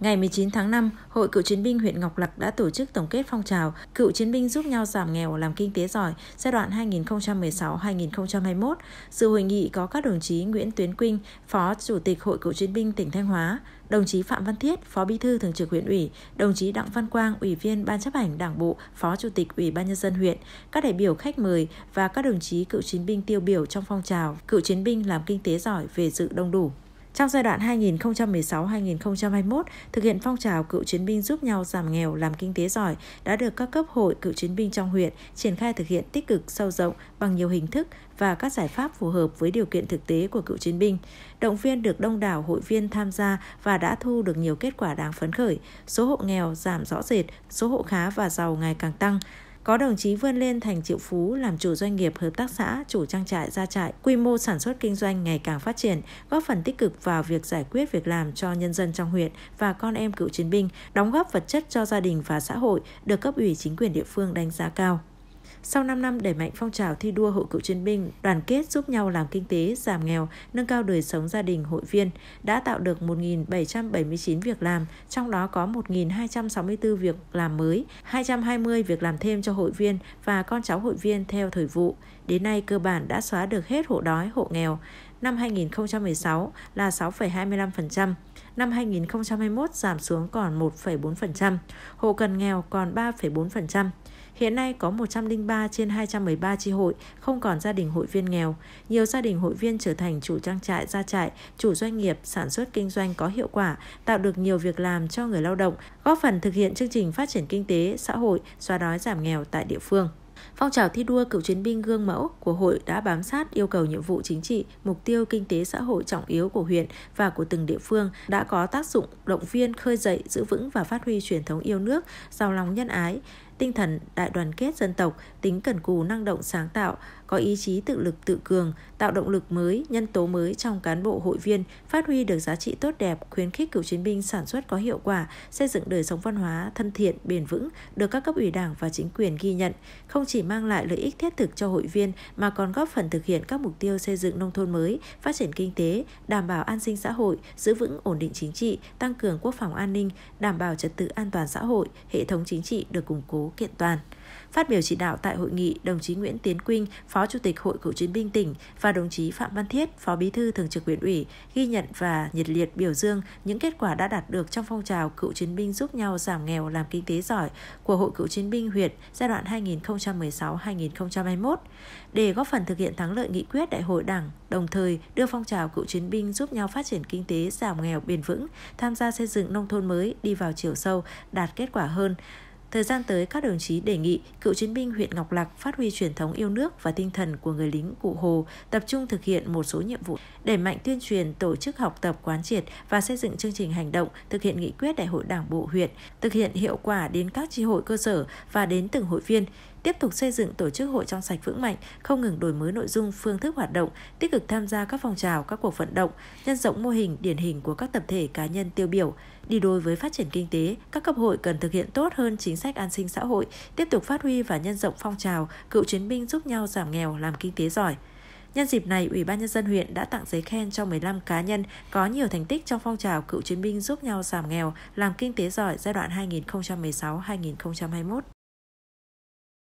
Ngày 19 tháng 5, Hội Cựu Chiến binh huyện Ngọc Lặc đã tổ chức tổng kết phong trào Cựu Chiến binh giúp nhau giảm nghèo làm kinh tế giỏi giai đoạn 2016-2021. Sự hội nghị có các đồng chí Nguyễn Tuyến Quynh, Phó Chủ tịch Hội Cựu Chiến binh tỉnh Thanh Hóa, đồng chí Phạm Văn Thiết, Phó Bí thư Thường trực huyện ủy, đồng chí Đặng Văn Quang, Ủy viên Ban chấp hành Đảng bộ, Phó Chủ tịch Ủy ban nhân dân huyện, các đại biểu khách mời và các đồng chí cựu chiến binh tiêu biểu trong phong trào cựu chiến binh làm kinh tế giỏi về dự đông đủ. Trong giai đoạn 2016-2021, thực hiện phong trào cựu chiến binh giúp nhau giảm nghèo, làm kinh tế giỏi đã được các cấp hội cựu chiến binh trong huyện triển khai thực hiện tích cực sâu rộng bằng nhiều hình thức và các giải pháp phù hợp với điều kiện thực tế của cựu chiến binh. Động viên được đông đảo hội viên tham gia và đã thu được nhiều kết quả đáng phấn khởi. Số hộ nghèo giảm rõ rệt, số hộ khá và giàu ngày càng tăng. Có đồng chí vươn lên thành triệu phú làm chủ doanh nghiệp hợp tác xã, chủ trang trại, gia trại, quy mô sản xuất kinh doanh ngày càng phát triển, góp phần tích cực vào việc giải quyết việc làm cho nhân dân trong huyện và con em cựu chiến binh, đóng góp vật chất cho gia đình và xã hội, được cấp ủy chính quyền địa phương đánh giá cao. Sau 5 năm đẩy mạnh phong trào thi đua hội cựu chiến binh, đoàn kết giúp nhau làm kinh tế, giảm nghèo, nâng cao đời sống gia đình hội viên, đã tạo được 1.779 việc làm, trong đó có 1.264 việc làm mới, 220 việc làm thêm cho hội viên và con cháu hội viên theo thời vụ. Đến nay cơ bản đã xóa được hết hộ đói, hộ nghèo. Năm 2016 là 6,25%, năm 2021 giảm xuống còn 1,4%, hộ cần nghèo còn 3,4%. Hiện nay có 103 trên 213 chi hội không còn gia đình hội viên nghèo. Nhiều gia đình hội viên trở thành chủ trang trại, gia trại, chủ doanh nghiệp, sản xuất kinh doanh có hiệu quả, tạo được nhiều việc làm cho người lao động, góp phần thực hiện chương trình phát triển kinh tế, xã hội, xóa đói giảm nghèo tại địa phương. Phong trào thi đua cựu chiến binh gương mẫu của hội đã bám sát yêu cầu nhiệm vụ chính trị, mục tiêu kinh tế xã hội trọng yếu của huyện và của từng địa phương đã có tác dụng động viên khơi dậy, giữ vững và phát huy truyền thống yêu nước, giàu lòng nhân ái, tinh thần đại đoàn kết dân tộc, tính cần cù năng động sáng tạo, có ý chí tự lực tự cường, tạo động lực mới, nhân tố mới trong cán bộ hội viên, phát huy được giá trị tốt đẹp, khuyến khích cựu chiến binh sản xuất có hiệu quả, xây dựng đời sống văn hóa thân thiện, bền vững được các cấp ủy Đảng và chính quyền ghi nhận, không chỉ mang lại lợi ích thiết thực cho hội viên mà còn góp phần thực hiện các mục tiêu xây dựng nông thôn mới, phát triển kinh tế, đảm bảo an sinh xã hội, giữ vững ổn định chính trị, tăng cường quốc phòng an ninh, đảm bảo trật tự an toàn xã hội, hệ thống chính trị được củng cố kiện toàn. Phát biểu chỉ đạo tại hội nghị, đồng chí Nguyễn Tiến Quynh, Phó Chủ tịch Hội Cựu chiến binh tỉnh và đồng chí Phạm Văn Thiết, Phó Bí thư Thường trực huyện ủy ghi nhận và nhiệt liệt biểu dương những kết quả đã đạt được trong phong trào cựu chiến binh giúp nhau giảm nghèo làm kinh tế giỏi của Hội Cựu chiến binh huyện giai đoạn 2016-2021 để góp phần thực hiện thắng lợi nghị quyết đại hội Đảng, đồng thời đưa phong trào cựu chiến binh giúp nhau phát triển kinh tế giảm nghèo bền vững, tham gia xây dựng nông thôn mới đi vào chiều sâu, đạt kết quả hơn Thời gian tới, các đồng chí đề nghị cựu chiến binh huyện Ngọc Lặc phát huy truyền thống yêu nước và tinh thần của người lính cụ Hồ, tập trung thực hiện một số nhiệm vụ, đẩy mạnh tuyên truyền, tổ chức học tập quán triệt và xây dựng chương trình hành động thực hiện nghị quyết Đại hội Đảng bộ huyện, thực hiện hiệu quả đến các tri hội cơ sở và đến từng hội viên tiếp tục xây dựng tổ chức hội trong sạch vững mạnh, không ngừng đổi mới nội dung, phương thức hoạt động, tích cực tham gia các phong trào, các cuộc vận động, nhân rộng mô hình điển hình của các tập thể cá nhân tiêu biểu. Đi đôi với phát triển kinh tế, các cấp hội cần thực hiện tốt hơn chính sách an sinh xã hội, tiếp tục phát huy và nhân rộng phong trào cựu chiến binh giúp nhau giảm nghèo, làm kinh tế giỏi. Nhân dịp này, Ủy ban Nhân dân huyện đã tặng giấy khen cho 15 cá nhân có nhiều thành tích trong phong trào cựu chiến binh giúp nhau giảm nghèo, làm kinh tế giỏi giai đoạn 2016-2021.